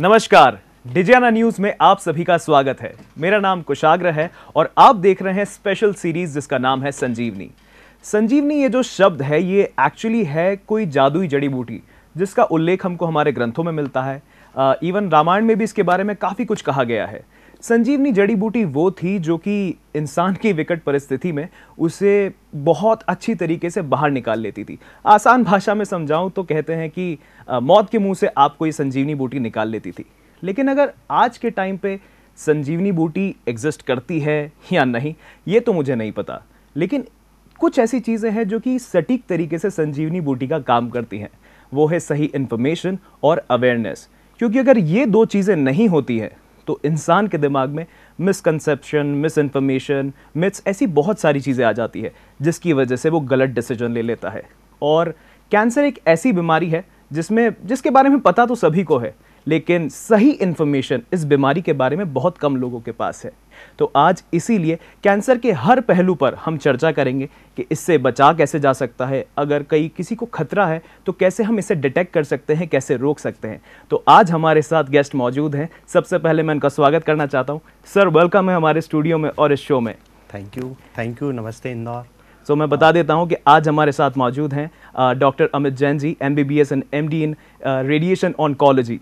नमस्कार डिजियाना न्यूज में आप सभी का स्वागत है मेरा नाम कुशाग्र है और आप देख रहे हैं स्पेशल सीरीज जिसका नाम है संजीवनी संजीवनी ये जो शब्द है ये एक्चुअली है कोई जादुई जड़ी बूटी जिसका उल्लेख हमको हमारे ग्रंथों में मिलता है इवन रामायण में भी इसके बारे में काफ़ी कुछ कहा गया है संजीवनी जड़ी बूटी वो थी जो कि इंसान की विकट परिस्थिति में उसे बहुत अच्छी तरीके से बाहर निकाल लेती थी आसान भाषा में समझाऊं तो कहते हैं कि मौत के मुंह से आपको ये संजीवनी बूटी निकाल लेती थी लेकिन अगर आज के टाइम पे संजीवनी बूटी एग्जिस्ट करती है या नहीं ये तो मुझे नहीं पता लेकिन कुछ ऐसी चीज़ें हैं जो कि सटीक तरीके से संजीवनी बूटी का काम करती हैं वो है सही इन्फॉर्मेशन और अवेयरनेस क्योंकि अगर ये दो चीज़ें नहीं होती हैं तो इंसान के दिमाग में मिसकनसेप्शन मिस इन्फॉर्मेशन मिथ्स ऐसी बहुत सारी चीज़ें आ जाती है जिसकी वजह से वो गलत डिसीजन ले लेता है और कैंसर एक ऐसी बीमारी है जिसमें जिसके बारे में पता तो सभी को है लेकिन सही इन्फॉर्मेशन इस बीमारी के बारे में बहुत कम लोगों के पास है तो आज इसीलिए कैंसर के हर पहलू पर हम चर्चा करेंगे कि इससे बचा कैसे जा सकता है अगर कई किसी को खतरा है तो कैसे हम इसे डिटेक्ट कर सकते हैं कैसे रोक सकते हैं तो आज हमारे साथ गेस्ट मौजूद हैं सबसे पहले मैं उनका स्वागत करना चाहता हूँ सर वेलकम है हमारे स्टूडियो में और इस शो में थैंक यू थैंक यू नमस्ते इंदौर सो so, मैं बता देता हूं कि आज हमारे साथ मौजूद हैं doctor Amit Jain ji M B B S and M D in radiation oncology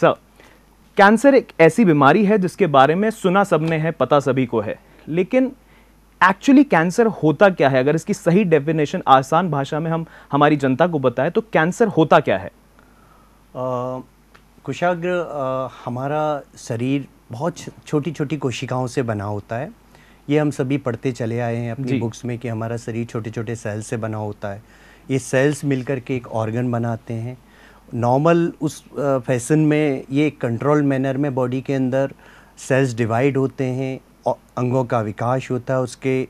sir cancer एक ऐसी बीमारी है जिसके बारे में सुना सबने है पता सभी को है लेकिन एक्चुअली कैंसर होता क्या है अगर इसकी सही डेफिनेशन आसान भाषा में हम हमारी जनता को बताएं तो कैंसर होता क्या है कुशाग्र हमारा शरीर बहुत छोटी छोटी कोशिकाओं से बना होता है ये हम सभी पढ़ते चले आए हैं अपनी बुक्स में कि हमारा शरीर छोटे छोटे सेल से बना होता है ये सेल्स मिलकर के एक ऑर्गन बनाते हैं नॉर्मल उस फैशन में ये कंट्रोल मैनर में बॉडी के अंदर सेल्स डिवाइड होते हैं और अंगों का विकास होता है उसके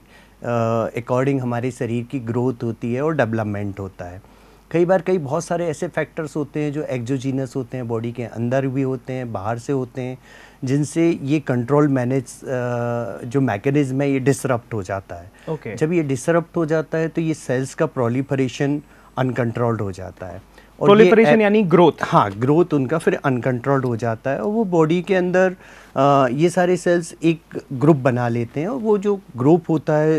अकॉर्डिंग हमारे शरीर की ग्रोथ होती है और डेवलपमेंट होता है कई बार कई बहुत सारे ऐसे फैक्टर्स होते हैं जो एक्जोजीनस होते हैं बॉडी के अंदर भी होते हैं बाहर से होते हैं जिनसे ये कंट्रोल मैनेज जो मैकेनिज्म है ये डिसरप्ट हो जाता है okay. जब ये डिसरप्ट हो जाता है तो ये सेल्स का प्रोलीफरेशन अनकंट्रोल्ड हो जाता है प्रोलिफरेशन यानी ग्रोथ हाँ ग्रोथ उनका फिर अनकंट्रोल्ड हो जाता है और वो बॉडी के अंदर आ, ये सारे सेल्स एक ग्रुप बना लेते हैं और वो जो ग्रुप होता है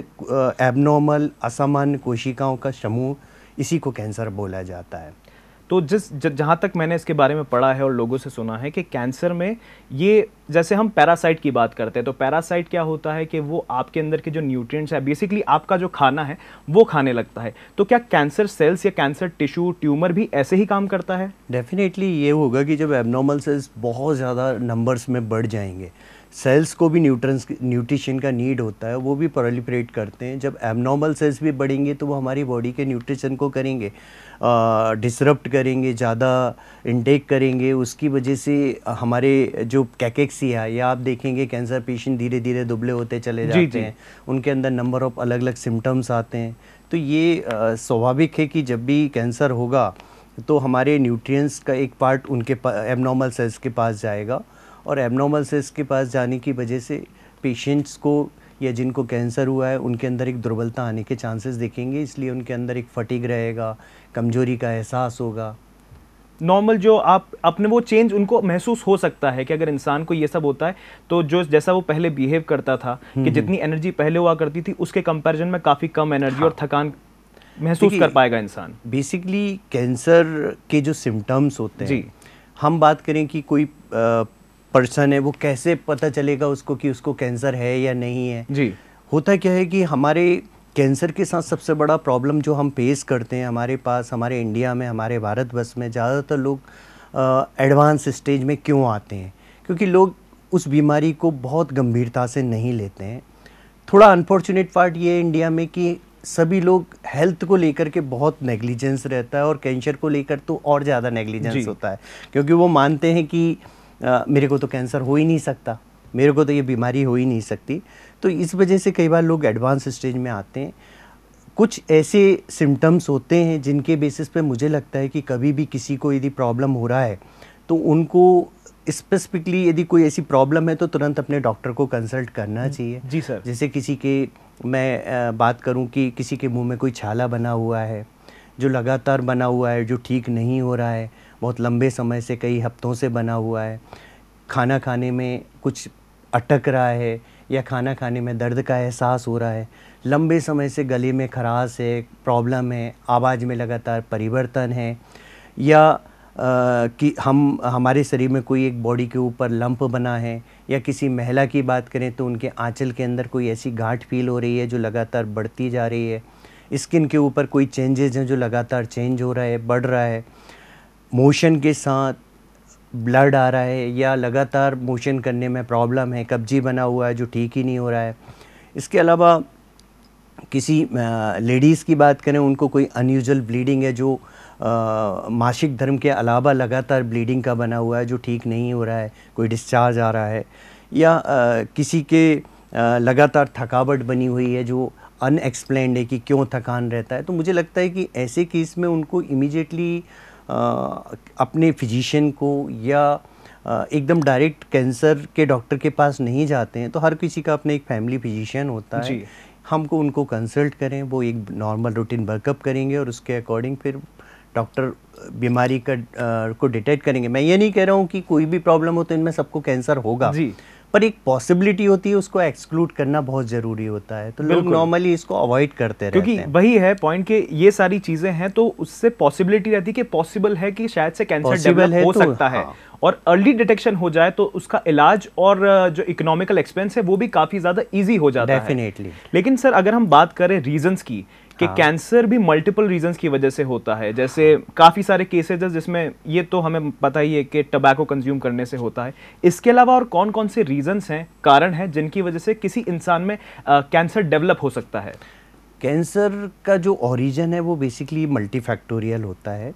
एबनॉर्मल असामान्य कोशिकाओं का समूह इसी को कैंसर बोला जाता है तो जिस जहाँ तक मैंने इसके बारे में पढ़ा है और लोगों से सुना है कि कैंसर में ये जैसे हम पैरासाइट की बात करते हैं तो पैरासाइट क्या होता है कि वो आपके अंदर के जो न्यूट्रिएंट्स है बेसिकली आपका जो खाना है वो खाने लगता है तो क्या कैंसर सेल्स या कैंसर टिश्यू ट्यूमर भी ऐसे ही काम करता है डेफिनेटली ये होगा कि जब एबनॉर्मल सेल्स बहुत ज़्यादा नंबर्स में बढ़ जाएंगे सेल्स को भी न्यूट्रंस न्यूट्रिशन का नीड होता है वो भी प्रोलिपरेट करते हैं जब एबनॉर्मल सेल्स भी बढ़ेंगे तो वो हमारी बॉडी के न्यूट्रिशन को करेंगे डिसरप्ट करेंगे ज़्यादा इंटेक करेंगे उसकी वजह से हमारे जो है या आप देखेंगे कैंसर पेशेंट धीरे धीरे दुबले होते चले जाते जी, जी. हैं उनके अंदर नंबर ऑफ अलग अलग सिम्टम्स आते हैं तो ये स्वाभाविक है कि जब भी कैंसर होगा तो हमारे न्यूट्रिएंट्स का एक पार्ट उनके एबनॉर्मल सेल्स के पास जाएगा और एबनॉर्मल सेल्स के पास जाने की वजह से पेशेंट्स को या जिनको कैंसर हुआ है उनके अंदर एक दुर्बलता आने के चांसेस देखेंगे इसलिए उनके अंदर एक फटिक रहेगा कमजोरी का एहसास होगा नॉर्मल जो आप अपने वो चेंज उनको महसूस हो सकता है कि अगर इंसान को ये सब होता है तो जो जैसा वो पहले बिहेव करता था हम्म, कि हम्म। जितनी एनर्जी पहले हुआ करती थी उसके कंपैरिजन में काफ़ी कम एनर्जी हाँ। और थकान महसूस कर पाएगा इंसान बेसिकली कैंसर के जो सिम्टम्स होते हैं हम बात करें कि कोई आ, पर्सन है वो कैसे पता चलेगा उसको कि उसको कैंसर है या नहीं है जी होता क्या है कि हमारे कैंसर के साथ सबसे बड़ा प्रॉब्लम जो हम फेस करते हैं हमारे पास हमारे इंडिया में हमारे भारतवर्ष में ज़्यादातर लोग एडवांस स्टेज में क्यों आते हैं क्योंकि लोग उस बीमारी को बहुत गंभीरता से नहीं लेते हैं थोड़ा अनफॉर्चुनेट पार्ट ये इंडिया में कि सभी लोग हेल्थ को लेकर के बहुत नेग्लिजेंस रहता है और कैंसर को लेकर तो और ज़्यादा नेग्लिजेंस होता है क्योंकि वो मानते हैं कि आ, मेरे को तो कैंसर हो ही नहीं सकता मेरे को तो ये बीमारी हो ही नहीं सकती तो इस वजह से कई बार लोग एडवांस स्टेज में आते हैं कुछ ऐसे सिम्टम्स होते हैं जिनके बेसिस पे मुझे लगता है कि कभी भी किसी को यदि प्रॉब्लम हो रहा है तो उनको स्पेसिफिकली यदि कोई ऐसी प्रॉब्लम है तो तुरंत अपने डॉक्टर को कंसल्ट करना हम्म, चाहिए जी सर जैसे किसी के मैं बात करूं कि किसी के मुंह में कोई छाला बना हुआ है जो लगातार बना हुआ है जो ठीक नहीं हो रहा है बहुत लंबे समय से कई हफ्तों से बना हुआ है खाना खाने में कुछ अटक रहा है या खाना खाने में दर्द का एहसास हो रहा है लंबे समय से गले में खराश है प्रॉब्लम है आवाज़ में लगातार परिवर्तन है या आ, कि हम हमारे शरीर में कोई एक बॉडी के ऊपर लंप बना है या किसी महिला की बात करें तो उनके आंचल के अंदर कोई ऐसी गांठ फील हो रही है जो लगातार बढ़ती जा रही है स्किन के ऊपर कोई चेंजेज हैं जो लगातार चेंज हो रहा है बढ़ रहा है मोशन के साथ ब्लड आ रहा है या लगातार मोशन करने में प्रॉब्लम है कब्जी बना हुआ है जो ठीक ही नहीं हो रहा है इसके अलावा किसी लेडीज़ की बात करें उनको कोई अनयूजल ब्लीडिंग है जो आ, मासिक धर्म के अलावा लगातार ब्लीडिंग का बना हुआ है जो ठीक नहीं हो रहा है कोई डिस्चार्ज आ रहा है या आ, किसी के आ, लगातार थकावट बनी हुई है जो अनएक्सप्लेंड है कि क्यों थकान रहता है तो मुझे लगता है कि ऐसे केस में उनको इमिजिएटली अपने फिजिशियन को या एकदम डायरेक्ट कैंसर के डॉक्टर के पास नहीं जाते हैं तो हर किसी का अपना एक फैमिली फिजिशियन होता है हमको उनको कंसल्ट करें वो एक नॉर्मल रूटीन वर्कअप करेंगे और उसके अकॉर्डिंग फिर डॉक्टर बीमारी का आ, को डिटेक्ट करेंगे मैं ये नहीं कह रहा हूँ कि कोई भी प्रॉब्लम हो तो इनमें सबको कैंसर होगा जी पर एक पॉसिबिलिटी होती है उसको एक्सक्लूड करना बहुत ज़रूरी होता है तो लोग नॉर्मली इसको अवॉइड करते क्योंकि हैं क्योंकि वही है पॉइंट कि ये सारी चीज़ें हैं तो उससे पॉसिबिलिटी रहती है कि पॉसिबल है कि शायद से कैंसर डेवलप हो तो, सकता है हाँ। और अर्ली डिटेक्शन हो जाए तो उसका इलाज और जो इकोनॉमिकल एक्सपेंस है वो भी काफ़ी ज़्यादा ईजी हो जाता है डेफिनेटली लेकिन सर अगर हम बात करें रीजन की कि कैंसर हाँ। भी मल्टीपल रीजन की वजह से होता है जैसे काफ़ी सारे केसेज है जिसमें ये तो हमें पता ही है कि टबैको कंज्यूम करने से होता है इसके अलावा और कौन कौन से रीजन हैं कारण हैं जिनकी वजह से किसी इंसान में कैंसर डेवलप हो सकता है कैंसर का जो ओरिजिन है वो बेसिकली मल्टीफैक्टोरियल होता है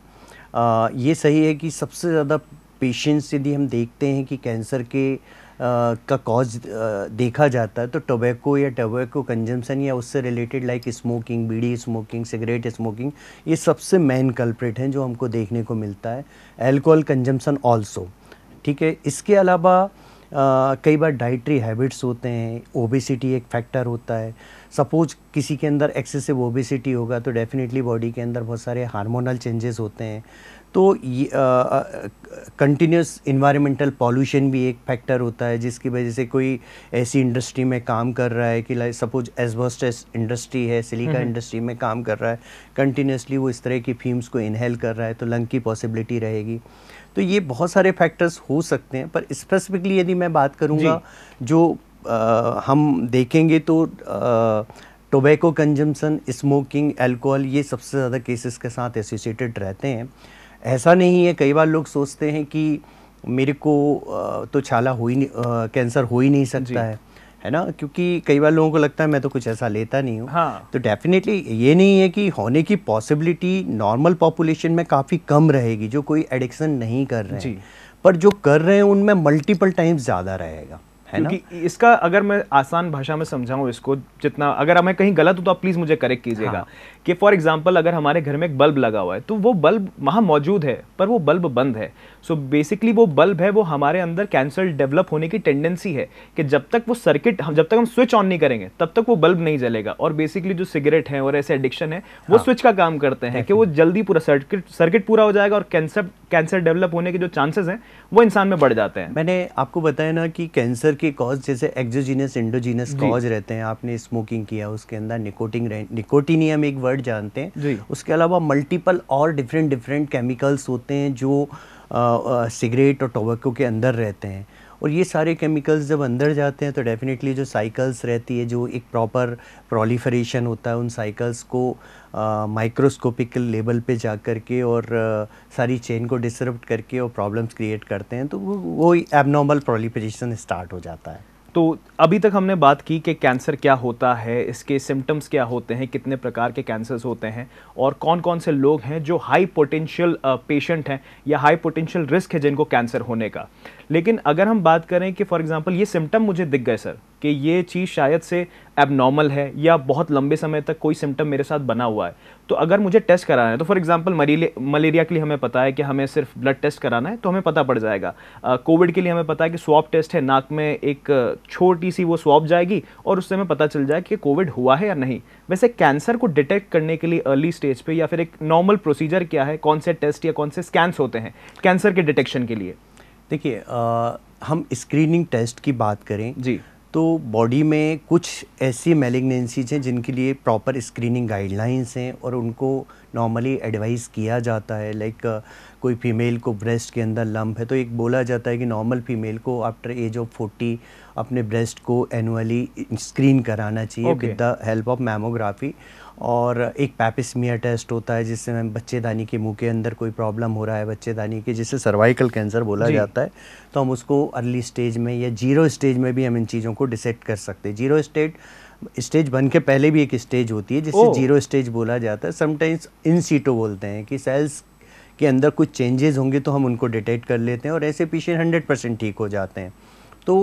आ, ये सही है कि सबसे ज़्यादा पेशेंट्स यदि हम देखते हैं कि कैंसर के का कॉज देखा जाता है तो टोबैको या टोबैको कंजम्पशन या उससे related like smoking bidi smoking cigarette smoking ये सबसे मेन कल्प्रेट हैं जो हमको देखने को मिलता है एल्कोहल कंजम्पशन ऑल्सो ठीक है इसके अलावा कई बार डाइट्री हैबिट्स होते हैं ओबेसिटी एक फैक्टर होता है सपोज किसी के अंदर एक्सेसिव ओबेसिटी होगा तो डेफिनेटली बॉडी के अंदर बहुत सारे हार्मोनल चेंजेस होते हैं तो कंटिन्यूस इन्वायरमेंटल पॉल्यूशन भी एक फैक्टर होता है जिसकी वजह से कोई ऐसी इंडस्ट्री में काम कर रहा है कि लाइक सपोज एजबॉस्टस इंडस्ट्री है सिलिका इंडस्ट्री में काम कर रहा है कंटिन्यूसली वो इस तरह की फीम्स को इनहेल कर रहा है तो लंग की पॉसिबिलिटी रहेगी तो ये बहुत सारे फैक्टर्स हो सकते हैं पर स्पेसिफिकली यदि मैं बात करूँगा जो आ, हम देखेंगे तो आ, टोबैको कंजम्पसन स्मोकिंग एल्कोहल ये सबसे ज़्यादा केसेस के साथ एसोसिएटेड रहते हैं ऐसा नहीं है कई बार लोग सोचते हैं कि मेरे को तो छाला हो ही नहीं कैंसर हो ही नहीं सकता है है ना क्योंकि कई बार लोगों को लगता है मैं तो कुछ ऐसा लेता नहीं हूँ हाँ। तो डेफिनेटली ये नहीं है कि होने की पॉसिबिलिटी नॉर्मल पॉपुलेशन में काफ़ी कम रहेगी जो कोई एडिक्शन नहीं कर रहे हैं पर जो कर रहे हैं उनमें मल्टीपल टाइम्स ज़्यादा रहेगा क्योंकि इसका अगर मैं आसान भाषा में समझाऊं इसको जितना अगर मैं कहीं गलत हूँ तो आप प्लीज़ मुझे करेक्ट कीजिएगा हाँ। कि फॉर एग्जांपल अगर हमारे घर में एक बल्ब लगा हुआ है तो वो बल्ब वहाँ मौजूद है पर वो बल्ब बंद है सो so बेसिकली वो बल्ब है वो हमारे अंदर कैंसर डेवलप होने की टेंडेंसी है कि जब तक वो सर्किट जब तक हम स्विच ऑन नहीं करेंगे तब तक वो बल्ब नहीं जलेगा और बेसिकली जो सिगरेट है और ऐसे एडिक्शन है वो स्विच हाँ। का काम करते हैं कि वो जल्दी पूरा सर्किट सर्किट पूरा हो जाएगा और कैंसर कैंसर डेवलप होने के जो चांसेस हैं वो इंसान में बढ़ जाते हैं मैंने आपको बताया ना कि कैंसर के कॉज जैसे एक्जोजीनियस इंडोजीनियस कॉज रहते हैं आपने स्मोकिंग किया उसके अंदर निकोटिंग निकोटिनियम एक वर्ड जानते हैं उसके अलावा मल्टीपल और डिफरेंट डिफरेंट केमिकल्स होते हैं जो सिगरेट और टोबैको के अंदर रहते हैं और ये सारे केमिकल्स जब अंदर जाते हैं तो डेफ़िनेटली जो साइकल्स रहती है जो एक प्रॉपर प्रोलीफरेशन होता है उन साइकल्स को माइक्रोस्कोपिकल लेवल पे जा कर के और आ, सारी चेन को डिस्टर्ब करके और प्रॉब्लम्स क्रिएट करते हैं तो वो वो एबनॉर्मल प्रोलीफरेशन स्टार्ट हो जाता है तो अभी तक हमने बात की कि कैंसर क्या होता है इसके सिम्टम्स क्या होते हैं कितने प्रकार के कैंसर्स होते हैं और कौन कौन से लोग हैं जो हाई पोटेंशियल पेशेंट हैं या हाई पोटेंशियल रिस्क है जिनको कैंसर होने का लेकिन अगर हम बात करें कि फॉर एग्जांपल ये सिम्टम मुझे दिख गए सर कि ये चीज़ शायद से एबनॉर्मल है या बहुत लंबे समय तक कोई सिम्टम मेरे साथ बना हुआ है तो अगर मुझे टेस्ट कराना है तो फॉर एग्जांपल मलेरिया के लिए हमें पता है कि हमें सिर्फ ब्लड टेस्ट कराना है तो हमें पता पड़ जाएगा कोविड uh, के लिए हमें पता है कि स्वाप टेस्ट है नाक में एक छोटी सी वो स्वाप जाएगी और उससे हमें पता चल जाए कि कोविड हुआ है या नहीं वैसे कैंसर को डिटेक्ट करने के लिए अर्ली स्टेज पर या फिर एक नॉर्मल प्रोसीजर क्या है कौन से टेस्ट या कौन से स्कैंस होते हैं कैंसर के डिटेक्शन के लिए देखिए हम स्क्रीनिंग टेस्ट की बात करें जी तो बॉडी में कुछ ऐसी मेलिग्नेंसीज हैं जिनके लिए प्रॉपर स्क्रीनिंग गाइडलाइंस हैं और उनको नॉर्मली एडवाइस किया जाता है लाइक uh, कोई फीमेल को ब्रेस्ट के अंदर लंप है तो एक बोला जाता है कि नॉर्मल फीमेल को आफ्टर एज ऑफ फोर्टी अपने ब्रेस्ट को एनुअली स्क्रीन कराना चाहिए with the help of mammography और एक पैपिसमिया टेस्ट होता है जिससे बच्चेदानी के मुंह के अंदर कोई प्रॉब्लम हो रहा है बच्चेदानी के जिसे सर्वाइकल कैंसर बोला जाता है तो हम उसको अर्ली स्टेज में या जीरो स्टेज में भी हम इन चीज़ों को डिसेक्ट कर सकते हैं जीरो स्टेज स्टेज बन के पहले भी एक स्टेज होती है जिसे जीरो स्टेज बोला जाता है समटाइम्स इन सीटो बोलते हैं कि सेल्स के अंदर कुछ चेंजेस होंगे तो हम उनको डिटेक्ट कर लेते हैं और ऐसे पेशेंट हंड्रेड परसेंट ठीक हो जाते हैं तो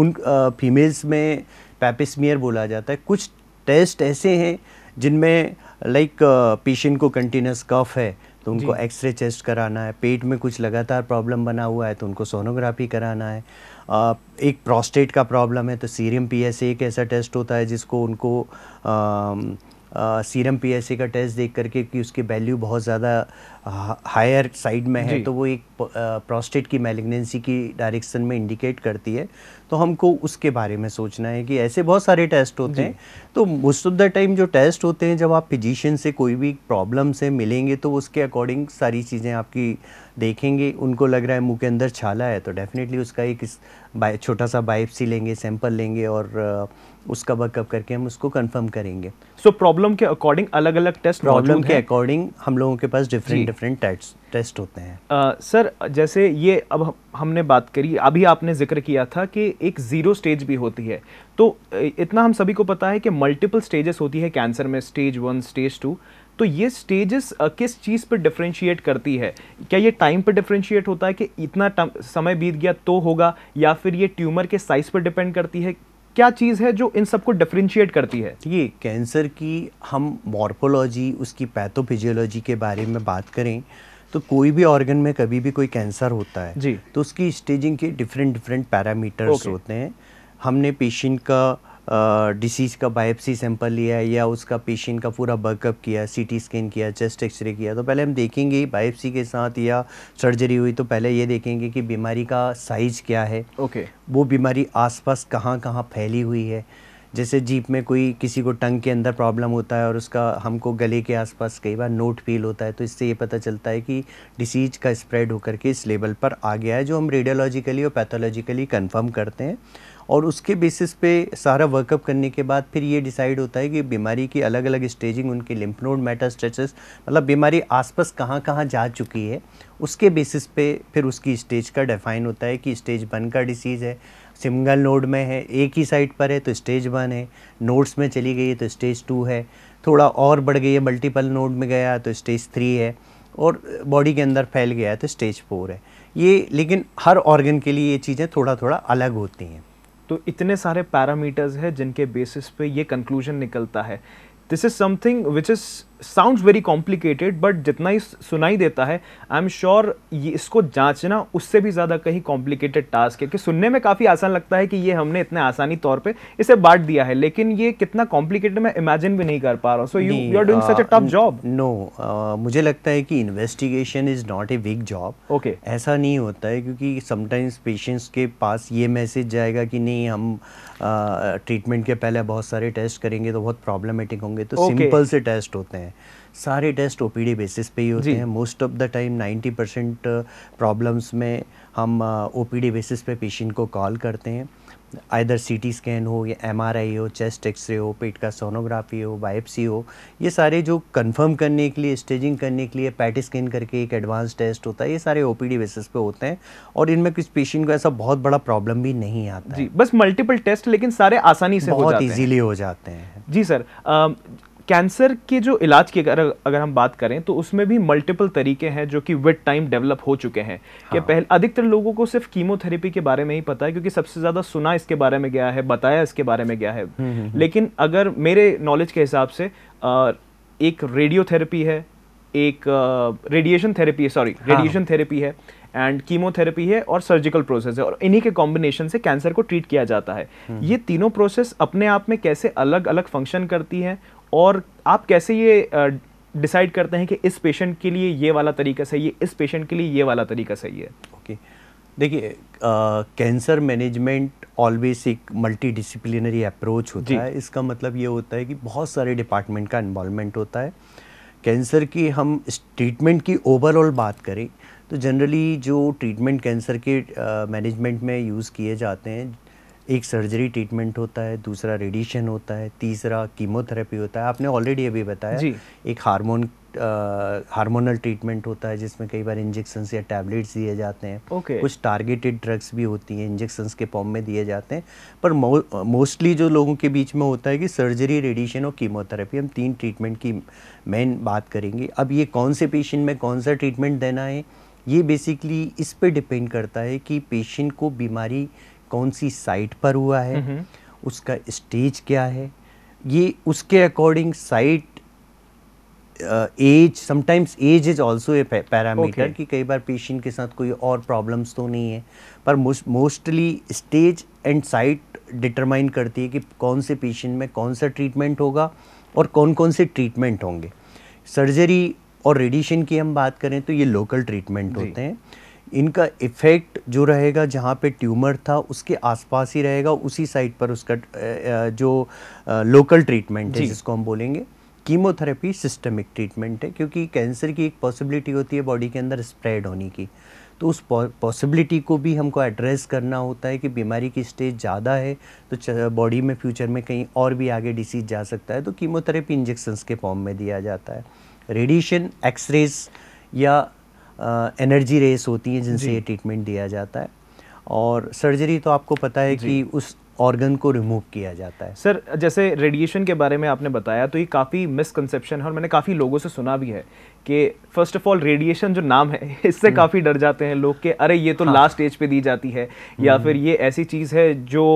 उन फीमेल्स में पैपिसमियर बोला जाता है कुछ टेस्ट ऐसे हैं जिनमें लाइक पेशेंट uh, को कंटिन्यूस कफ है तो उनको एक्सरे चेस्ट कराना है पेट में कुछ लगातार प्रॉब्लम बना हुआ है तो उनको सोनोग्राफी कराना है आ, एक प्रोस्टेट का प्रॉब्लम है तो सीरियम पीएसए एक ऐसा टेस्ट होता है जिसको उनको um, सीरम पीएसए का टेस्ट देख करके कि उसकी वैल्यू बहुत ज़्यादा हायर साइड में है तो वो एक प्रोस्टेट की मेलेग्नेंसी की डायरेक्शन में इंडिकेट करती है तो हमको उसके बारे में सोचना है कि ऐसे बहुत सारे टेस्ट होते हैं तो मोस्ट ऑफ द टाइम जो टेस्ट होते हैं जब आप फिजिशियन से कोई भी प्रॉब्लम से मिलेंगे तो उसके अकॉर्डिंग सारी चीज़ें आपकी देखेंगे उनको लग रहा है मुँह के अंदर छाला है तो डेफिनेटली उसका एक छोटा सा बायोप्सी लेंगे सैंपल लेंगे और उसका वर्कअप करके हम उसको कंफर्म करेंगे सो so, प्रॉब्लम के अकॉर्डिंग अलग अलग टेस्ट प्रॉब्लम के अकॉर्डिंग हम लोगों के पास डिफरेंट डिफरेंट टेस्ट टेस्ट होते हैं uh, सर जैसे ये अब हमने बात करी अभी आपने जिक्र किया था कि एक ज़ीरो स्टेज भी होती है तो इतना हम सभी को पता है कि मल्टीपल स्टेजेस होती है कैंसर में स्टेज वन स्टेज टू तो ये स्टेजेस किस चीज़ पर डिफ्रेंशिएट करती है क्या ये टाइम पर डिफ्रेंशिएट होता है कि इतना समय बीत गया तो होगा या फिर ये ट्यूमर के साइज़ पर डिपेंड करती है क्या चीज़ है जो इन सबको डिफ्रेंशिएट करती है ये कैंसर की हम मॉर्फोलॉजी उसकी पैथोफिजियोलॉजी के बारे में बात करें तो कोई भी ऑर्गन में कभी भी कोई कैंसर होता है जी तो उसकी स्टेजिंग के डिफरेंट डिफरेंट पैरामीटर्स होते हैं हमने पेशेंट का डिसीज़ का बायोप्सी सैंपल लिया है या उसका पेशेंट का पूरा बर्कअप किया सीटी स्कैन किया चेस्ट एक्सरे किया तो पहले हम देखेंगे बायोप्सी के साथ या सर्जरी हुई तो पहले ये देखेंगे कि बीमारी का साइज क्या है ओके okay. वो बीमारी आसपास कहाँ कहाँ फैली हुई है जैसे जीप में कोई किसी को टंग के अंदर प्रॉब्लम होता है और उसका हमको गले के आसपास कई बार नोट फील होता है तो इससे ये पता चलता है कि डिसीज का स्प्रेड होकर के इस लेवल पर आ गया है जो हम रेडियोलॉजिकली और पैथोलॉजिकली कंफर्म करते हैं और उसके बेसिस पे सारा वर्कअप करने के बाद फिर ये डिसाइड होता है कि बीमारी की अलग अलग स्टेजिंग उनके लिम्फ नोड मेटास्टेसिस मतलब बीमारी आसपास कहाँ कहाँ जा चुकी है उसके बेसिस पे फिर उसकी स्टेज का डिफाइन होता है कि स्टेज वन का डिसीज़ है सिंगल नोड में है एक ही साइड पर है तो स्टेज वन है नोड्स में चली गई है तो स्टेज टू है थोड़ा और बढ़ गई है मल्टीपल नोड में गया तो स्टेज थ्री है और बॉडी के अंदर फैल गया तो स्टेज फोर है ये लेकिन हर ऑर्गन के लिए ये चीज़ें थोड़ा थोड़ा अलग होती हैं तो इतने सारे पैरामीटर्स हैं जिनके बेसिस पे ये कंक्लूजन निकलता है this is something which is sounds very complicated but जितना ही सुनाई देता है आई एम श्योर ये इसको जांचना उससे भी ज़्यादा कहीं कॉम्प्लिकेटेड टास्क है कि सुनने में काफ़ी आसान लगता है कि ये हमने इतने आसानी तौर पे इसे बांट दिया है लेकिन ये कितना कॉम्प्लिकेटेड मैं इमेजिन भी नहीं कर पा रहा हूँ so you you are doing such a tough job no मुझे लगता है कि investigation is not a big job okay ऐसा नहीं होता है क्योंकि समटाइम्स पेशेंट्स के पास ये मैसेज जाएगा कि नहीं हम ट्रीटमेंट uh, के पहले बहुत सारे टेस्ट करेंगे तो बहुत प्रॉब्लमेटिक होंगे तो सिंपल से टेस्ट होते हैं सारे टेस्ट ओ बेसिस पे ही होते हैं most of the time 90 percent problems में हम uh, ओ बेसिस पे पेशेंट को कॉल करते हैं आइदर सी टी स्कैन हो या एम आर आई हो चेस्ट एक्सरे हो पेट का सोनोग्राफी हो बायोप्सी हो ये सारे जो कंफर्म करने के लिए स्टेजिंग करने के लिए पैट स्कैन करके एक एडवांस टेस्ट होता है ये सारे ओ बेसिस पे होते हैं और इनमें कुछ पेशेंट को ऐसा बहुत बड़ा प्रॉब्लम भी नहीं आता जी बस मल्टीपल टेस्ट लेकिन सारे आसानी से बहुत ईजिली हो, हो जाते हैं जी सर आ, कैंसर के जो इलाज की अगर अगर हम बात करें तो उसमें भी मल्टीपल तरीके हैं जो कि विद टाइम डेवलप हो चुके हैं हाँ। कि पहले अधिकतर लोगों को सिर्फ कीमोथेरेपी के बारे में ही पता है क्योंकि सबसे ज़्यादा सुना इसके बारे में गया है बताया इसके बारे में गया है हम्म, हम्म, हम्म। लेकिन अगर मेरे नॉलेज के हिसाब से एक रेडियोथेरेपी है एक रेडिएशन थेरेपी हाँ। है सॉरी रेडिएशन थेरेपी है एंड कीमोथेरेपी है और सर्जिकल प्रोसेस है और इन्हीं के कॉम्बिनेशन से कैंसर को ट्रीट किया जाता है ये तीनों प्रोसेस अपने आप में कैसे अलग अलग फंक्शन करती हैं और आप कैसे ये डिसाइड करते हैं कि इस पेशेंट के लिए ये वाला तरीका सही है इस पेशेंट के लिए ये वाला तरीका सही है ओके देखिए कैंसर मैनेजमेंट ऑलवेज एक मल्टी डिसिप्लिनरी अप्रोच होता है इसका मतलब ये होता है कि बहुत सारे डिपार्टमेंट का इन्वॉलमेंट होता है कैंसर की हम ट्रीटमेंट की ओवरऑल बात करें तो जनरली जो ट्रीटमेंट कैंसर के मैनेजमेंट uh, में यूज़ किए जाते हैं एक सर्जरी ट्रीटमेंट होता है दूसरा रेडिएशन होता है तीसरा कीमोथेरेपी होता है आपने ऑलरेडी अभी बताया एक हार्मोन हार्मोनल ट्रीटमेंट होता है जिसमें कई बार इंजेक्शन या टैबलेट्स दिए जाते हैं okay. कुछ टारगेटेड ड्रग्स भी होती हैं इंजेक्शन के फॉर्म में दिए जाते हैं पर मोस्टली जो लोगों के बीच में होता है कि सर्जरी रेडिएशन और कीमोथेरेपी हम तीन ट्रीटमेंट की मेन बात करेंगे अब ये कौन से पेशेंट में कौन सा ट्रीटमेंट देना है ये बेसिकली इस पर डिपेंड करता है कि पेशेंट को बीमारी कौन सी साइट पर हुआ है उसका स्टेज क्या है ये उसके according site age sometimes age is also a parameter कि कई बार पेशेंट के साथ कोई और प्रॉब्लम्स तो नहीं है पर mostly stage and site determine करती है कि कौन से पेशेंट में कौन सा ट्रीटमेंट होगा और कौन कौन से ट्रीटमेंट होंगे सर्जरी और रेडिएशन की हम बात करें तो ये लोकल ट्रीटमेंट होते हैं इनका इफ़ेक्ट जो रहेगा जहाँ पे ट्यूमर था उसके आसपास ही रहेगा उसी साइड पर उसका जो लोकल ट्रीटमेंट है जिसको हम बोलेंगे कीमोथेरेपी सिस्टमिक ट्रीटमेंट है क्योंकि कैंसर की एक पॉसिबिलिटी होती है बॉडी के अंदर स्प्रेड होने की तो उस पॉसिबिलिटी को भी हमको एड्रेस करना होता है कि बीमारी की स्टेज ज़्यादा है तो बॉडी में फ्यूचर में कहीं और भी आगे डिसीज जा सकता है तो कीमोथेरेपी इंजेक्शंस के फॉर्म में दिया जाता है रेडिएशन एक्सरेज या एनर्जी रेस होती हैं जिनसे ये ट्रीटमेंट दिया जाता है और सर्जरी तो आपको पता है कि उस ऑर्गन को रिमूव किया जाता है सर जैसे रेडिएशन के बारे में आपने बताया तो ये काफ़ी मिसकनसेप्शन है और मैंने काफ़ी लोगों से सुना भी है कि फर्स्ट ऑफ ऑल रेडिएशन जो नाम है इससे हम्म। काफ़ी डर जाते हैं लोग के अरे ये तो हाँ। लास्ट एज पे दी जाती है या हम्म। फिर ये ऐसी चीज़ है जो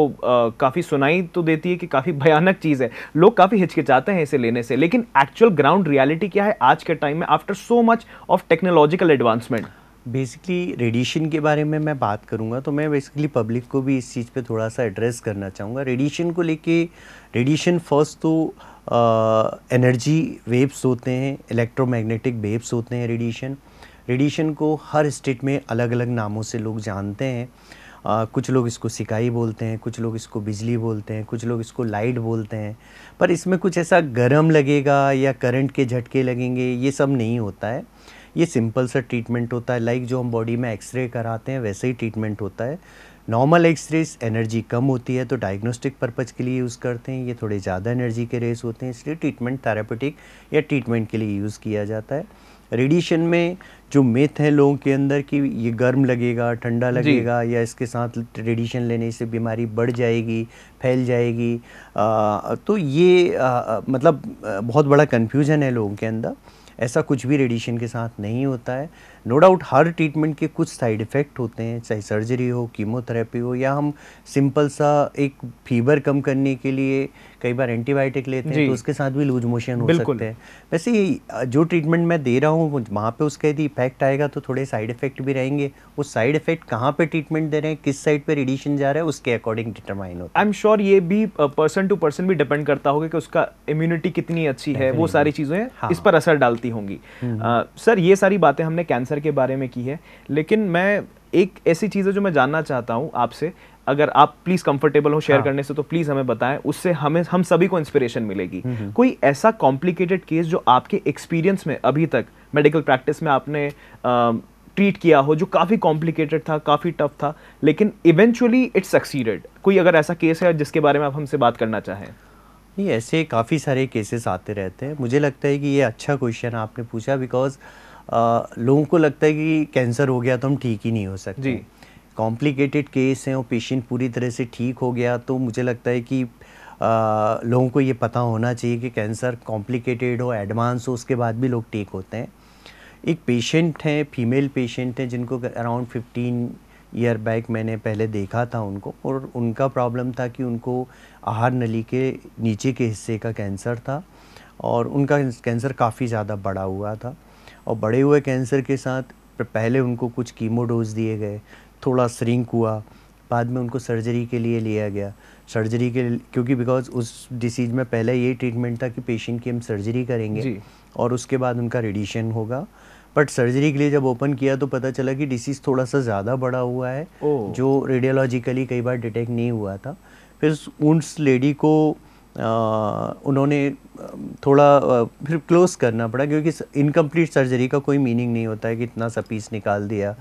काफ़ी सुनाई तो देती है कि काफ़ी भयानक चीज़ है लोग काफ़ी हिचकिचाते हैं इसे लेने से लेकिन एक्चुअल ग्राउंड रियलिटी क्या है आज के टाइम में after so much of technological advancement basically radiation के बारे में मैं बात करूँगा तो मैं बेसिकली पब्लिक को भी इस चीज़ पे थोड़ा सा एड्रेस करना चाहूँगा रेडिएशन को लेके रेडिएशन फर्स्ट तो एनर्जी वेव्स होते हैं इलेक्ट्रोमैग्नेटिक वेव्स होते हैं रेडिएशन रेडिएशन को हर स्टेट में अलग अलग नामों से लोग जानते हैं आ, कुछ लोग इसको सिकाई बोलते हैं कुछ लोग इसको बिजली बोलते हैं कुछ लोग इसको लाइट बोलते हैं पर इसमें कुछ ऐसा गर्म लगेगा या करंट के झटके लगेंगे ये सब नहीं होता है ये सिंपल सा ट्रीटमेंट होता है लाइक जो हम बॉडी में एक्सरे कराते हैं वैसे ही ट्रीटमेंट होता है नॉर्मल एक्सरेज एनर्जी कम होती है तो डायग्नोस्टिक पर्पज़ के लिए यूज़ करते हैं ये थोड़े ज़्यादा एनर्जी के रेस होते हैं इसलिए ट्रीटमेंट थेरापेटिक या ट्रीटमेंट के लिए यूज़ किया जाता है रेडिएशन में जो मेथ है लोगों के अंदर कि ये गर्म लगेगा ठंडा लगेगा या इसके साथ रेडिएशन लेने से बीमारी बढ़ जाएगी फैल जाएगी आ, तो ये आ, मतलब बहुत बड़ा कन्फ्यूज़न है लोगों के अंदर ऐसा कुछ भी रेडिएशन के साथ नहीं होता है नो डाउट हर ट्रीटमेंट के कुछ साइड इफ़ेक्ट होते हैं चाहे सर्जरी हो कीमोथेरेपी हो या हम सिंपल सा एक फीवर कम करने के लिए कई बार एंटीबायोटिक लेते हैं तो उसके साथ भी लूज मोशन हो सकते हैं वैसे जो ट्रीटमेंट मैं दे रहा हूँ वहाँ पे उसका यदि इफेक्ट आएगा तो थोड़े साइड इफेक्ट भी रहेंगे वो साइड इफेक्ट कहाँ पे ट्रीटमेंट दे रहे हैं किस साइड पे रेडिएशन जा रहा है उसके अकॉर्डिंग डिटरमाइन होता है आई एम श्योर ये भी पर्सन टू पर्सन भी डिपेंड करता होगा कि उसका इम्यूनिटी कितनी अच्छी है वो सारी चीज़ें हाँ। इस पर असर डालती होंगी हम्म। सर ये सारी बातें हमने कैंसर कैंसर के बारे में की है लेकिन मैं एक ऐसी चीज़ है जो मैं जानना चाहता हूँ आपसे अगर आप प्लीज़ कंफर्टेबल हो शेयर हाँ। करने से तो प्लीज़ हमें बताएं उससे हमें हम सभी को इंस्पिरेशन मिलेगी हम्म, हम्म। कोई ऐसा कॉम्प्लिकेटेड केस जो आपके एक्सपीरियंस में अभी तक मेडिकल प्रैक्टिस में आपने आ, ट्रीट किया हो जो काफ़ी कॉम्प्लिकेटेड था काफ़ी टफ था लेकिन इवेंचुअली इट्स सक्सीडेड कोई अगर ऐसा केस है जिसके बारे में आप हमसे बात करना चाहें नहीं ऐसे काफ़ी सारे केसेस आते रहते हैं मुझे लगता है कि ये अच्छा क्वेश्चन आपने पूछा बिकॉज लोगों को लगता है कि कैंसर हो गया तो हम ठीक ही नहीं हो सकते जी कॉम्प्लिकेटेड केस हैं और पेशेंट पूरी तरह से ठीक हो गया तो मुझे लगता है कि लोगों को ये पता होना चाहिए कि कैंसर कॉम्प्लिकेटेड हो एडवांस हो उसके बाद भी लोग ठीक होते हैं एक पेशेंट हैं फीमेल पेशेंट हैं जिनको अराउंड फिफ्टीन ईयर बैक मैंने पहले देखा था उनको और उनका प्रॉब्लम था कि उनको आहार नली के नीचे के हिस्से का कैंसर था और उनका कैंसर काफ़ी ज़्यादा बड़ा हुआ था और बड़े हुए कैंसर के साथ पहले उनको कुछ कीमोडोज दिए गए थोड़ा श्रिंक हुआ बाद में उनको सर्जरी के लिए लिया गया सर्जरी के क्योंकि बिकॉज उस डिसीज में पहले ये ट्रीटमेंट था कि पेशेंट की हम सर्जरी करेंगे और उसके बाद उनका रेडिएशन होगा बट सर्जरी के लिए जब ओपन किया तो पता चला कि डिसीज़ थोड़ा सा ज़्यादा बड़ा हुआ है जो रेडियोलॉजिकली कई बार डिटेक्ट नहीं हुआ था फिर उस लेडी को उन्होंने थोड़ा फिर क्लोज करना पड़ा क्योंकि इनकम्प्लीट सर्जरी का कोई मीनिंग नहीं होता है कि इतना सा पीस निकाल दिया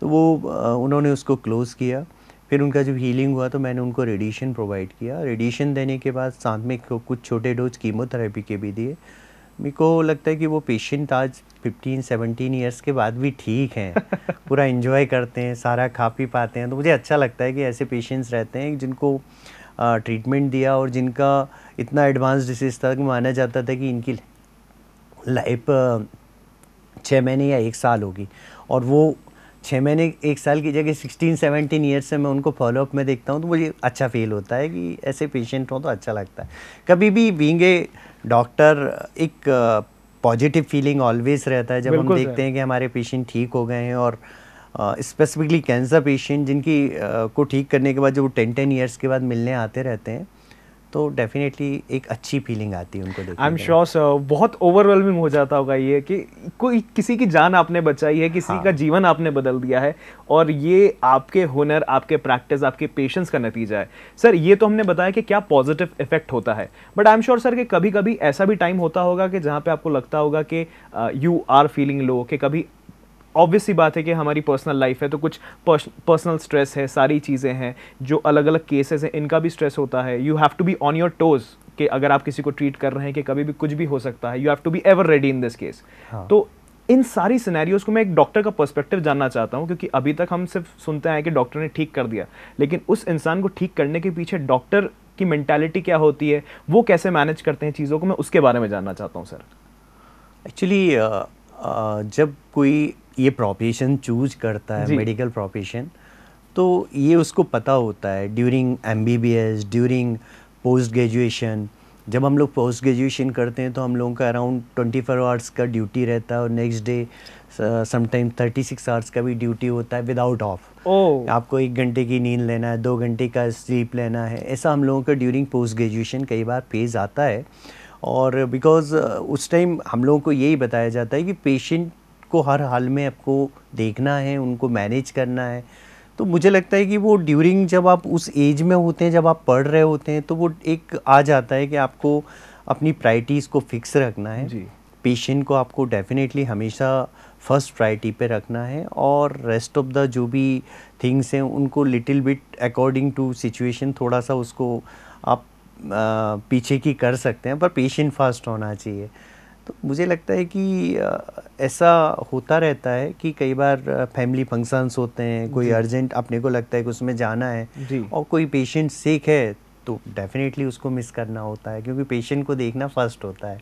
तो वो उन्होंने उसको क्लोज़ किया फिर उनका जब हीलिंग हुआ तो मैंने उनको रेडिएशन प्रोवाइड किया रेडिएशन देने के बाद साथ में कुछ छोटे डोज कीमोथेरेपी के भी दिए मेरे को लगता है कि वो पेशेंट आज 15 17 ईयर्स के बाद भी ठीक हैं पूरा इन्जॉय करते हैं सारा खा पी पाते हैं तो मुझे अच्छा लगता है कि ऐसे पेशेंट्स रहते हैं जिनको ट्रीटमेंट दिया और जिनका इतना एडवांस डिसीज़ था कि माना जाता था कि इनकी लाइफ छः महीने या एक साल होगी और वो छः महीने एक साल की जगह सिक्सटीन सेवनटीन ईयर्स से मैं उनको फॉलोअप में देखता हूँ तो मुझे अच्छा फील होता है कि ऐसे पेशेंट हों तो अच्छा लगता है कभी भी बींगे ए डॉक्टर एक पॉजिटिव फीलिंग ऑलवेज रहता है जब हम देखते हैं कि हमारे पेशेंट ठीक हो गए हैं और स्पेसिफिकली कैंसर पेशेंट जिनकी uh, को ठीक करने के बाद जो टेन टेन ईयर्स के बाद मिलने आते रहते हैं तो डेफिनेटली एक अच्छी फीलिंग आती है उनको आई एम श्योर सर बहुत ओवरवेलमिंग हो जाता होगा ये कि कोई किसी की जान आपने बचाई है किसी हाँ. का जीवन आपने बदल दिया है और ये आपके हुनर आपके प्रैक्टिस आपके पेशेंस का नतीजा है सर ये तो हमने बताया कि क्या पॉजिटिव इफेक्ट होता है but I am sure sir कि कभी कभी ऐसा भी टाइम होता होगा कि जहाँ पे आपको लगता होगा कि यू आर फीलिंग लो कि कभी ऑब्वियस सी बात है कि हमारी पर्सनल लाइफ है तो कुछ पर्सनल स्ट्रेस है सारी चीज़ें हैं जो अलग अलग केसेस हैं इनका भी स्ट्रेस होता है you have to be on your toes कि अगर आप किसी को ट्रीट कर रहे हैं कि कभी भी कुछ भी हो सकता है you have to be ever ready in this case तो इन सारी सिनेरियोज को मैं एक डॉक्टर का पर्सपेक्टिव जानना चाहता हूँ क्योंकि अभी तक हम सिर्फ सुनते हैं कि डॉक्टर ने ठीक कर दिया लेकिन उस इंसान को ठीक करने के पीछे डॉक्टर की मैंटेलिटी क्या होती है वो कैसे मैनेज करते हैं चीज़ों को मैं उसके बारे में जानना चाहता हूँ सर एक्चुअली जब कोई ये प्रोफेशन चूज करता है मेडिकल प्रोफेशन तो ये उसको पता होता है during M B B S during post graduation जब हम लोग पोस्ट ग्रेजुएशन करते हैं तो हम लोगों का अराउंड ट्वेंटी फोर आवर्स का ड्यूटी रहता है और next day sometime thirty six hours का भी ड्यूटी होता है विदाउट ऑफ oh. आपको एक घंटे की नींद लेना है दो घंटे का स्लीप लेना है ऐसा हम लोगों का ड्यूरिंग पोस्ट ग्रेजुएशन कई बार फेज आता है और बिकॉज़ uh, उस टाइम हम लोगों को यही बताया जाता है कि पेशेंट को हर हाल में आपको देखना है उनको मैनेज करना है तो मुझे लगता है कि वो ड्यूरिंग जब आप उस एज में होते हैं जब आप पढ़ रहे होते हैं तो वो एक आ जाता है कि आपको अपनी प्रायरिटीज़ को फिक्स रखना है पेशेंट को आपको डेफिनेटली हमेशा फर्स्ट प्रायरिटी पे रखना है और रेस्ट ऑफ द जो भी थिंग्स हैं उनको little bit according to situation थोड़ा सा उसको आप पीछे की कर सकते हैं पर पेशेंट फास्ट होना चाहिए तो मुझे लगता है कि ऐसा होता रहता है कि कई बार फैमिली फंक्शंस होते हैं कोई अर्जेंट अपने को लगता है कि उसमें जाना है और कोई पेशेंट सिक है तो डेफिनेटली उसको मिस करना होता है क्योंकि पेशेंट को देखना फर्स्ट होता है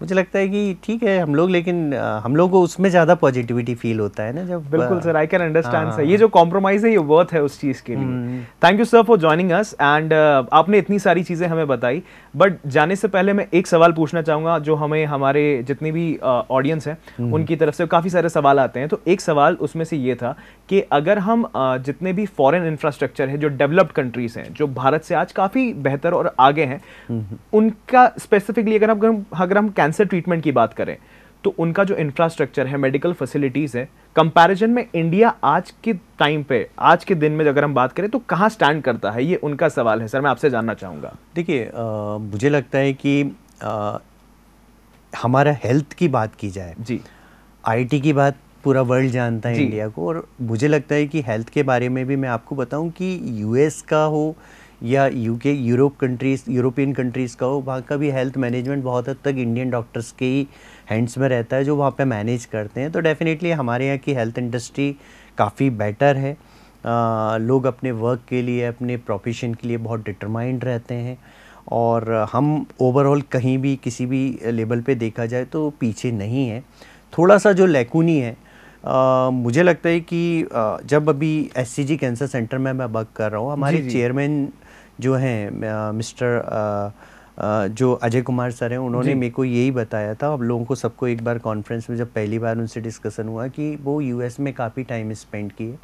मुझे लगता है कि ठीक है हम लोग लेकिन हम लोग को उसमें ज़्यादा पॉजिटिविटी फील होता है ना जब बिल्कुल sir I can understand sir हाँ। ये जो कॉम्प्रोमाइज़ है ये वर्थ है उस चीज़ के लिए thank you sir for joining us and आपने इतनी सारी चीज़ें हमें बताई बट जाने से पहले मैं एक सवाल पूछना चाहूंगा जो हमें हमारे जितनी भी ऑडियंस uh, है उनकी तरफ से काफ़ी सारे सवाल आते हैं तो एक सवाल उसमें से ये था कि अगर हम जितने भी फॉरेन इंफ्रास्ट्रक्चर है जो डेवलप्ड कंट्रीज हैं जो भारत से आज काफ़ी बेहतर और आगे हैं हम्म, हम्म। उनका स्पेसिफिकली अगर हम अगर हम कैंसर ट्रीटमेंट की बात करें तो उनका जो इंफ्रास्ट्रक्चर है मेडिकल फैसिलिटीज़ है कंपैरिजन में इंडिया आज के टाइम पे आज के दिन में अगर हम बात करें तो कहाँ स्टैंड करता है ये उनका सवाल है सर मैं आपसे जानना चाहूँगा देखिए मुझे लगता है कि आ, हमारा हेल्थ की बात की जाए जी आईटी की बात पूरा वर्ल्ड जानता है इंडिया को और मुझे लगता है कि हेल्थ के बारे में भी मैं आपको बताऊं कि यूएस का हो या UK Europe countries European countries का हो वहाँ का भी हेल्थ मैनेजमेंट बहुत हद तक इंडियन डॉक्टर्स के ही हैंड्स में रहता है जो वहाँ पे मैनेज करते हैं तो डेफ़िनेटली हमारे यहाँ की हेल्थ इंडस्ट्री काफ़ी बेटर है आ, लोग अपने वर्क के लिए अपने प्रोफेशन के लिए बहुत डिटरमाइंड रहते हैं और हम ओवरऑल कहीं भी किसी भी लेवल पे देखा जाए तो पीछे नहीं है थोड़ा सा जो लेकूनी है आ, मुझे लगता है कि आ, जब अभी S C G cancer centre में मैं वर्क कर रहा हूँ हमारे चेयरमैन जो हैं मिस्टर जो अजय कुमार सर हैं उन्होंने मेरे को यही बताया था अब लोगों को सबको एक बार कॉन्फ्रेंस में जब पहली बार उनसे डिस्कशन हुआ कि वो यूएस में काफ़ी टाइम स्पेंड किए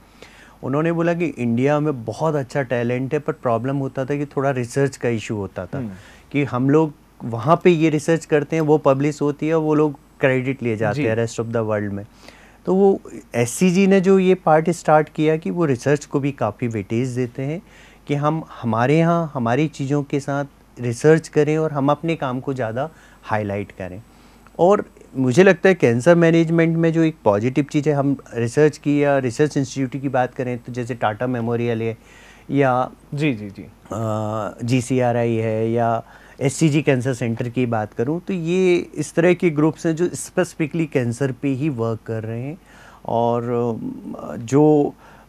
उन्होंने बोला कि इंडिया में बहुत अच्छा टैलेंट है पर प्रॉब्लम होता था कि थोड़ा रिसर्च का इशू होता था हम्म। कि हम लोग वहाँ पे ये रिसर्च करते हैं वो पब्लिश होती है वो लोग क्रेडिट लिए जाते हैं रेस्ट ऑफ द वर्ल्ड में तो वो एस ने जो ये पार्ट स्टार्ट किया कि वो रिसर्च को भी काफ़ी वेटेज देते हैं कि हम हमारे यहाँ हमारी चीज़ों के साथ रिसर्च करें और हम अपने काम को ज़्यादा हाईलाइट करें और मुझे लगता है कैंसर मैनेजमेंट में जो एक पॉजिटिव चीज़ है हम रिसर्च की या रिसर्च इंस्टीट्यूट की बात करें तो जैसे टाटा मेमोरियल है या जी जी जी जी सी आर आई है या एस कैंसर सेंटर की बात करूँ तो ये इस तरह के ग्रुप्स हैं जो स्पेसिफिकली कैंसर पे ही वर्क कर रहे हैं और जो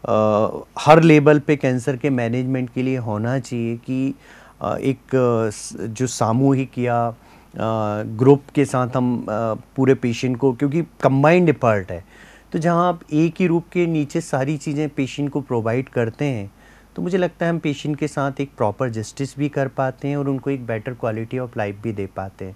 आ, हर लेवल पे कैंसर के मैनेजमेंट के लिए होना चाहिए कि एक जो सामूहिक या ग्रुप के साथ हम पूरे पेशेंट को क्योंकि कंबाइंड एफर्ट है तो जहाँ आप एक ही रूप के नीचे सारी चीज़ें पेशेंट को प्रोवाइड करते हैं तो मुझे लगता है हम पेशेंट के साथ एक प्रॉपर जस्टिस भी कर पाते हैं और उनको एक बेटर क्वालिटी ऑफ लाइफ भी दे पाते हैं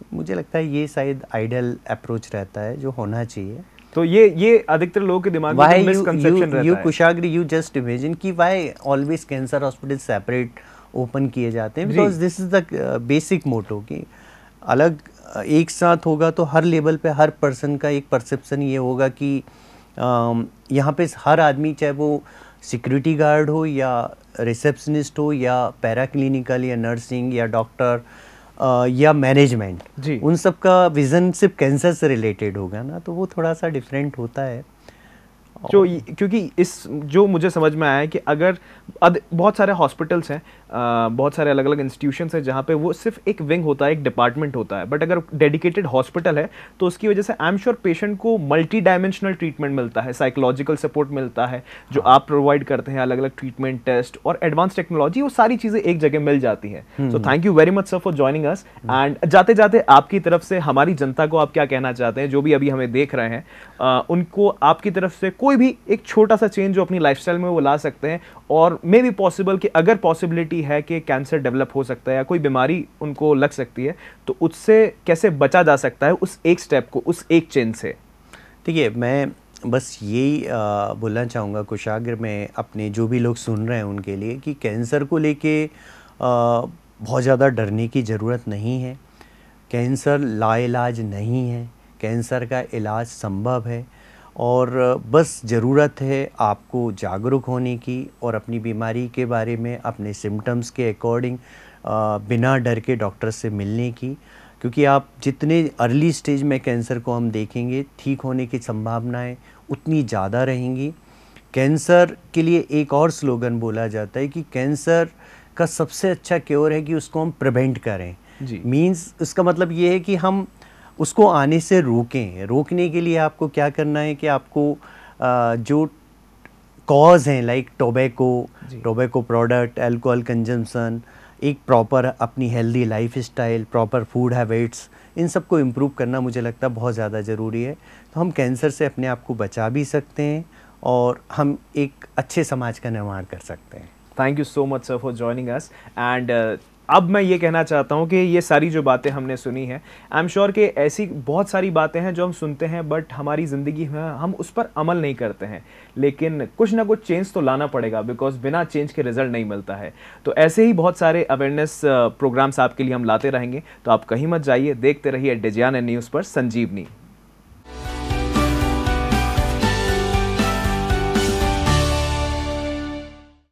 तो मुझे लगता है ये शायद आइडियल अप्रोच रहता है जो होना चाहिए तो ये ये अधिकतर लोगों के दिमाग में यू, तो रहता यू है कुशाग्री यू जस्ट इमेजिन कि why always cancer hospital separate open किए जाते हैं because this is the basic motto कि अलग uh, एक साथ होगा तो हर लेवल पे हर पर्सन का एक परसेप्शन ये होगा कि um, यहाँ पे हर आदमी चाहे वो सिक्योरिटी गार्ड हो या रिसेप्शनिस्ट हो या पैरा क्लिनिकल या नर्सिंग या डॉक्टर या मैनेजमेंट जी उन सब का विज़न सिर्फ कैंसर से रिलेटेड होगा ना तो वो थोड़ा सा डिफरेंट होता है जो क्योंकि इस जो मुझे समझ में आया है कि अगर बहुत सारे हॉस्पिटल्स हैं बहुत सारे अलग अलग इंस्टीट्यूशन हैं जहाँ पे वो सिर्फ एक विंग होता है एक डिपार्टमेंट होता है बट अगर डेडिकेटेड हॉस्पिटल है तो उसकी वजह से आई एम श्योर पेशेंट को मल्टी डायमेंशनल ट्रीटमेंट मिलता है साइकोलॉजिकल सपोर्ट मिलता है जो हाँ। आप प्रोवाइड करते हैं अलग अलग ट्रीटमेंट टेस्ट और एडवांस टेक्नोलॉजी वो सारी चीज़ें एक जगह मिल जाती हैं so thank you very much sir for joining us and जाते जाते आपकी तरफ से हमारी जनता को आप क्या कहना चाहते हैं जो भी अभी हमें देख रहे हैं उनको आपकी तरफ से कोई भी एक छोटा सा चेंज जो अपनी लाइफ में वो ला सकते हैं और मे बी पॉसिबल कि अगर पॉसिबिलिटी पॉसिबिलिटी है कि कैंसर डेवलप हो सकता है या कोई बीमारी उनको लग सकती है तो उससे कैसे बचा जा सकता है उस एक स्टेप को उस एक चेन से ठीक है मैं बस यही बोलना चाहूँगा कुशाग्र में अपने जो भी लोग सुन रहे हैं उनके लिए कि कैंसर को लेके बहुत ज़्यादा डरने की ज़रूरत नहीं है कैंसर लाइलाज नहीं है कैंसर का इलाज संभव है और बस ज़रूरत है आपको जागरूक होने की और अपनी बीमारी के बारे में अपने सिम्टम्स के अकॉर्डिंग बिना डर के डॉक्टर से मिलने की क्योंकि आप जितने अर्ली स्टेज में कैंसर को हम देखेंगे ठीक होने की संभावनाएं उतनी ज़्यादा रहेंगी कैंसर के लिए एक और स्लोगन बोला जाता है कि कैंसर का सबसे अच्छा क्योर है कि उसको हम प्रिवेंट करें मीन्स उसका मतलब ये है कि हम उसको आने से रोकें रोकने के लिए आपको क्या करना है कि आपको जो कॉज हैं like tobacco tobacco product alcohol consumption एक प्रॉपर अपनी healthy lifestyle proper food habits इन सब को इम्प्रूव करना मुझे लगता है बहुत ज़्यादा ज़रूरी है तो हम कैंसर से अपने आप को बचा भी सकते हैं और हम एक अच्छे समाज का निर्माण कर सकते हैं thank you so much sir for joining us and अब मैं ये कहना चाहता हूँ कि ये सारी जो बातें हमने सुनी हैं आई एम श्योर कि ऐसी बहुत सारी बातें हैं जो हम सुनते हैं बट हमारी ज़िंदगी में हम उस पर अमल नहीं करते हैं लेकिन कुछ ना कुछ चेंज तो लाना पड़ेगा बिकॉज बिना चेंज के रिजल्ट नहीं मिलता है तो ऐसे ही बहुत सारे अवेयरनेस प्रोग्राम्स uh, आपके लिए हम लाते रहेंगे तो आप कहीं मत जाइए देखते रहिए डिजियान न्यूज़ पर संजीवनी